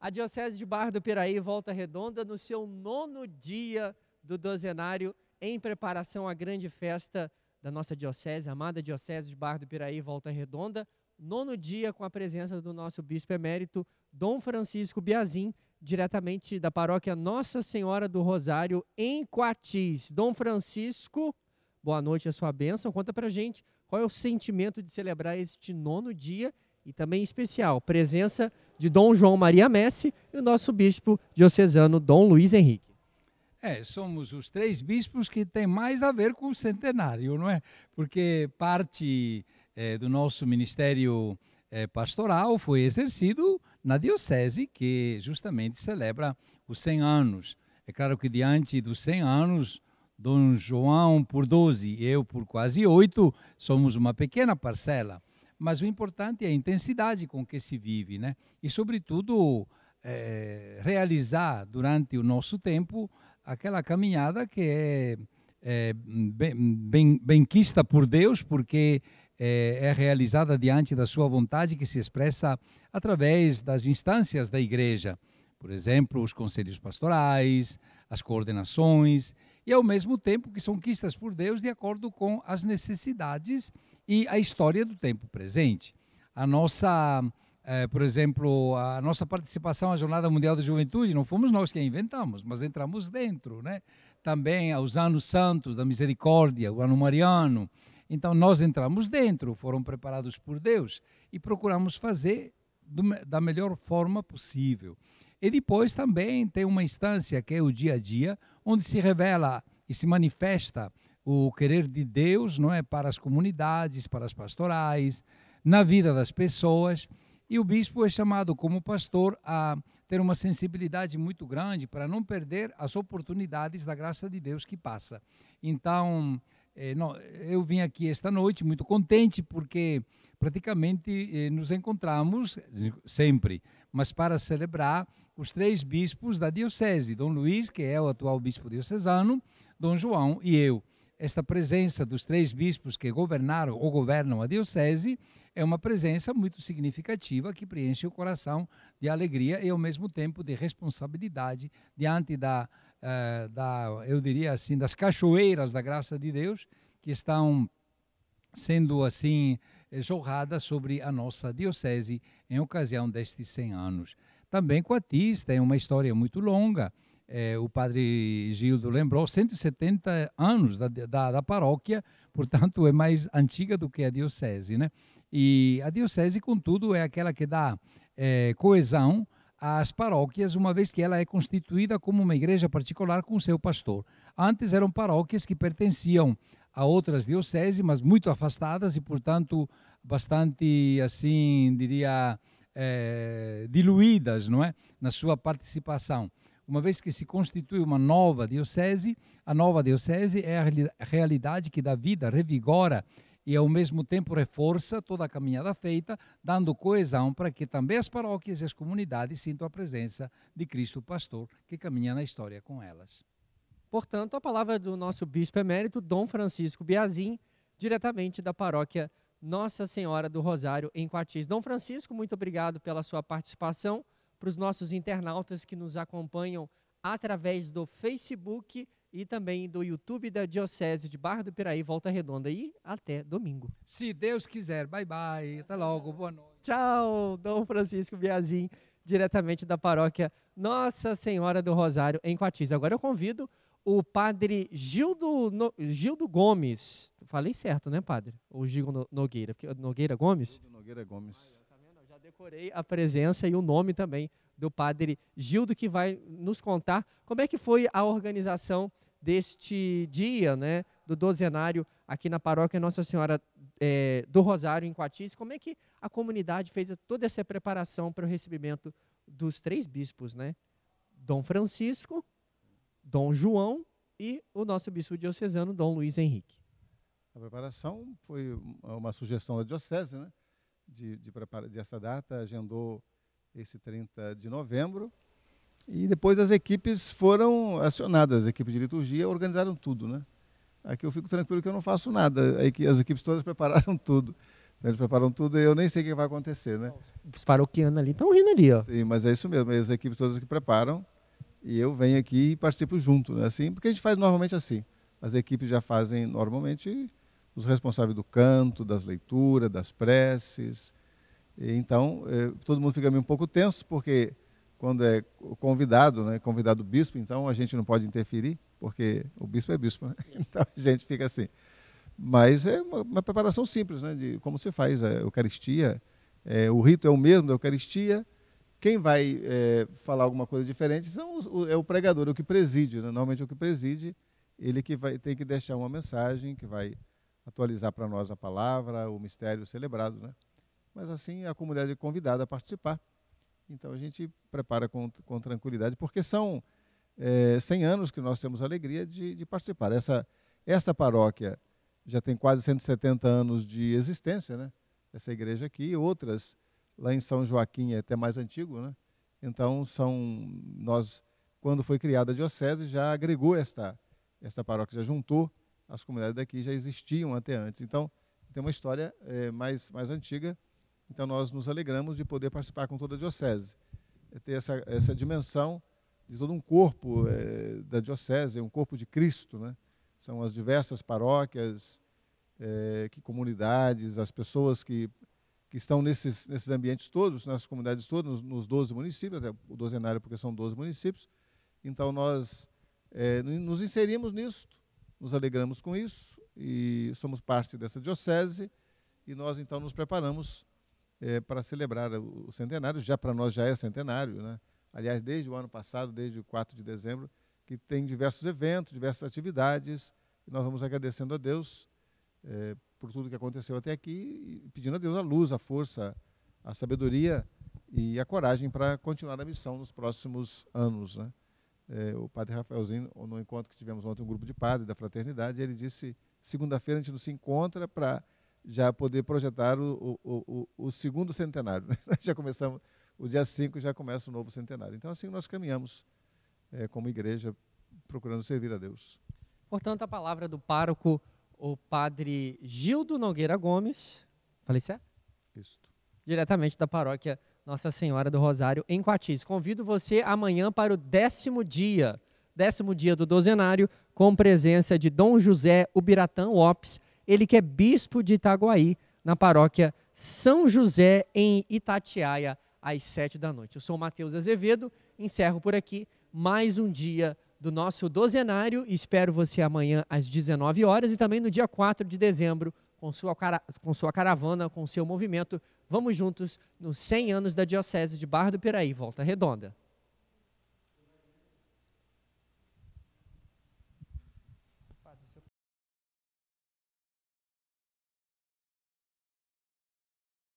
A Diocese de Barra do Piraí volta redonda no seu nono dia do dozenário em preparação à grande festa da nossa diocese, amada Diocese de Barra do Piraí Volta Redonda, nono dia com a presença do nosso bispo emérito, Dom Francisco Biazin, diretamente da paróquia Nossa Senhora do Rosário, em Coatis. Dom Francisco, boa noite, a sua bênção. Conta pra gente qual é o sentimento de celebrar este nono dia e também em especial, presença de Dom João Maria Messi e o nosso bispo diocesano Dom Luiz Henrique. É, somos os três bispos que têm mais a ver com o centenário, não é? Porque parte é, do nosso ministério é, pastoral foi exercido na diocese que justamente celebra os 100 anos. É claro que diante dos 100 anos, Dom João por 12 e eu por quase 8 somos uma pequena parcela mas o importante é a intensidade com que se vive, né? E, sobretudo, é, realizar durante o nosso tempo aquela caminhada que é, é bem, bem, por Deus, porque é, é, realizada diante da sua vontade, que se expressa através das instâncias da igreja, por exemplo, os conselhos pastorais, as coordenações, e ao mesmo tempo que são quistas por Deus de acordo com as necessidades e a história do tempo presente. A nossa, eh, por exemplo, a nossa participação à Jornada Mundial da Juventude, não fomos nós que inventamos, mas entramos dentro, né? Também aos anos santos da misericórdia, o ano mariano. Então nós entramos dentro, foram preparados por Deus e procuramos fazer do, da melhor forma possível. E depois também tem uma instância que é o dia a dia, onde se revela e se manifesta o querer de Deus, não é, para as comunidades, para as pastorais, na vida das pessoas. E o bispo é chamado como pastor a ter uma sensibilidade muito grande para não perder as oportunidades da graça de Deus que passa. Então, eh, eu vim aqui esta noite muito contente porque praticamente eh, nos encontramos eh, sempre, mas para celebrar os três bispos da diocese, Dom Luiz, que é o atual bispo diocesano, Dom João e eu esta presença dos três bispos que governaram ou governam a diocese é uma presença muito significativa que preenche o coração de alegria e ao mesmo tempo de responsabilidade diante da, uh, da eu diria assim das cachoeiras da graça de Deus que estão sendo assim jorrada sobre a nossa diocese em ocasião destes 100 anos. Também com a tista tem uma história muito longa é, o padre Gildo lembrou, 170 anos da, da, da, paróquia, portanto é mais antiga do que a diocese. Né? E a diocese, contudo, é aquela que dá é, coesão às paróquias, uma vez que ela é constituída como uma igreja particular com seu pastor. Antes eram paróquias que pertenciam a outras dioceses, mas muito afastadas e, portanto, bastante, assim, diria, é, diluídas, não é, na sua participação uma vez que se constitui uma nova diocese, a nova diocese é a realidade que dá vida, revigora e ao mesmo tempo reforça toda a caminhada feita, dando coesão para que também as paróquias e as comunidades sintam a presença de Cristo Pastor, que caminha na história com elas. Portanto, a palavra do nosso bispo emérito, Dom Francisco Biazin, diretamente da paróquia Nossa Senhora do Rosário, em Quatis. Dom Francisco, muito obrigado pela sua participação para os nossos internautas que nos acompanham através do Facebook e também do YouTube da Diocese de Barra do Piraí, Volta Redonda. E até domingo. Se Deus quiser. Bye, bye. Até logo. Boa noite. Tchau, Dom Francisco Biazin, diretamente da paróquia Nossa Senhora do Rosário, em Coatiza. Agora eu convido o padre Gildo, no, Gildo Gomes. Falei certo, né, padre? O Gildo Nogueira. Nogueira Gomes? Gildo Nogueira Gomes decorei a presença e o nome também do padre Gildo, que vai nos contar como é que foi a organização deste dia, né, do dozenário aqui na paróquia Nossa Senhora é, do Rosário, em Coatis. Como é que a comunidade fez toda essa preparação para o recebimento dos três bispos, né? Dom Francisco, Dom João e o nosso bispo diocesano, Dom Luiz Henrique. A preparação foi uma sugestão da diocese, né? de, de, dessa data, agendou esse 30 de novembro. E depois as equipes foram acionadas, as equipes de liturgia organizaram tudo, né? Aqui eu fico tranquilo que eu não faço nada, é as equipes todas prepararam tudo. Né, eles preparam tudo e eu nem sei o que vai acontecer, né? Os paroquianos ali estão rindo ali, ó. Sim, mas é isso mesmo, é as equipes todas que preparam e eu venho aqui e participo junto, né? Assim, porque a gente faz normalmente assim. As equipes já fazem normalmente os responsáveis do canto, das leituras, das preces. E, então, é, todo mundo fica meio um pouco tenso, porque quando é convidado, né, convidado o bispo, então a gente não pode interferir, porque o bispo é bispo. Né? Então a gente fica assim. Mas é uma, uma preparação simples, né, de como se faz a Eucaristia. É, o rito é o mesmo da Eucaristia. Quem vai é, falar alguma coisa diferente são os, o, é o pregador, é o que preside. Né? Normalmente é o que preside, ele que vai, tem que deixar uma mensagem que vai atualizar para nós a palavra, o mistério celebrado, né? Mas assim a comunidade é convidada a participar. Então a gente prepara com, com tranquilidade, porque são é, eh, 100 anos que nós temos a alegria de, de participar. Essa, esta paróquia já tem quase 170 anos de existência, né? Essa igreja aqui e outras lá em São Joaquim é até mais antigo, né? Então são nós quando foi criada a diocese já agregou esta esta paróquia, já juntou as comunidades daqui já existiam até antes. Então, tem uma história é, mais, mais antiga. Então, nós nos alegramos de poder participar com toda a diocese. É ter essa, essa dimensão de todo um corpo é, da diocese, um corpo de Cristo. Né? São as diversas paróquias, é, que comunidades, as pessoas que, que estão nesses, nesses ambientes todos, nessas comunidades todas, nos, nos 12 municípios, até o dozenário porque são 12 municípios. Então, nós é, nos inserimos nisso nos alegramos com isso e somos parte dessa diocese e nós então nos preparamos é, para celebrar o centenário, já para nós já é centenário, né? aliás, desde o ano passado, desde o 4 de dezembro, que tem diversos eventos, diversas atividades, e nós vamos agradecendo a Deus é, por tudo que aconteceu até aqui e pedindo a Deus a luz, a força, a sabedoria e a coragem para continuar a missão nos próximos anos. Né? é, o padre Rafaelzinho, no encontro que tivemos ontem, um grupo de padres da fraternidade, ele disse: segunda-feira a gente nos se encontra para já poder projetar o, o, o, o segundo centenário. já começamos, o dia 5 já começa o novo centenário. Então, assim nós caminhamos é, como igreja, procurando servir a Deus. Portanto, a palavra do pároco, o padre Gildo Nogueira Gomes. Falei certo? Isso. Diretamente da paróquia nossa Senhora do Rosário em Quatis. Convido você amanhã para o décimo dia, décimo dia do dozenário, com presença de Dom José Ubiratã Lopes, ele que é bispo de Itaguaí, na paróquia São José, em Itatiaia, às sete da noite. Eu sou Matheus Azevedo, encerro por aqui mais um dia do nosso dozenário. Espero você amanhã às 19 horas e também no dia 4 de dezembro com sua, com sua caravana, com seu movimento. Vamos juntos nos 100 anos da Diocese de Barra do Piraí, Volta Redonda.